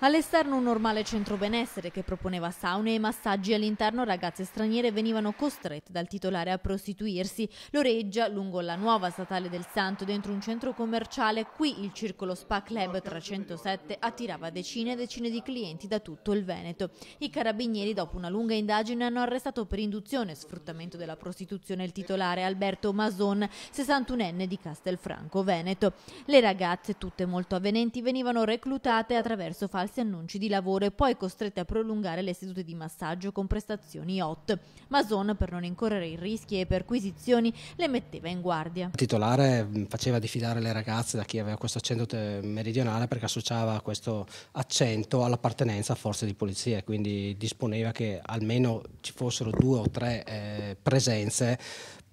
All'esterno un normale centro benessere che proponeva saune e massaggi, all'interno ragazze straniere venivano costrette dal titolare a prostituirsi. L'oreggia lungo la nuova statale del Santo, dentro un centro commerciale, qui il circolo Spa Club 307 attirava decine e decine di clienti da tutto il Veneto. I carabinieri dopo una lunga indagine hanno arrestato per induzione e sfruttamento della prostituzione il titolare Alberto Mason, 61enne di Castelfranco, Veneto. Le ragazze, tutte molto avvenenti, venivano reclutate attraverso falsi falsi annunci di lavoro e poi costrette a prolungare le sedute di massaggio con prestazioni hot. Mason, per non incorrere in rischi e perquisizioni, le metteva in guardia. Il titolare mm, faceva diffidare le ragazze da chi aveva questo accento eh, meridionale perché associava questo accento all'appartenenza a forze di polizia, e quindi disponeva che almeno ci fossero due o tre eh, presenze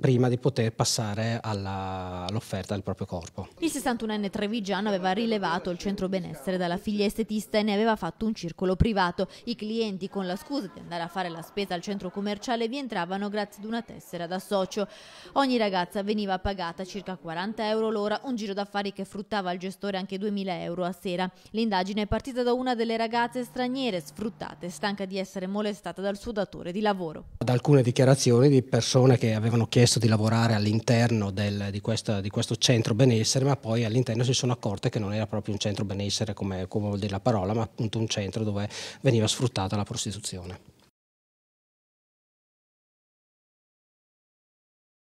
prima di poter passare all'offerta del proprio corpo. Il 61enne Trevigiano aveva rilevato il centro benessere dalla figlia estetista e ne aveva fatto un circolo privato. I clienti con la scusa di andare a fare la spesa al centro commerciale vi entravano grazie ad una tessera da socio. Ogni ragazza veniva pagata circa 40 euro l'ora, un giro d'affari che fruttava al gestore anche 2000 euro a sera. L'indagine è partita da una delle ragazze straniere sfruttate, stanca di essere molestata dal suo datore di lavoro ad alcune dichiarazioni di persone che avevano chiesto di lavorare all'interno di, di, questo centro benessere, ma poi all'interno si sono accorte che non era proprio un centro benessere come, come vuol dire la parola, ma appunto un centro dove veniva sfruttata la prostituzione.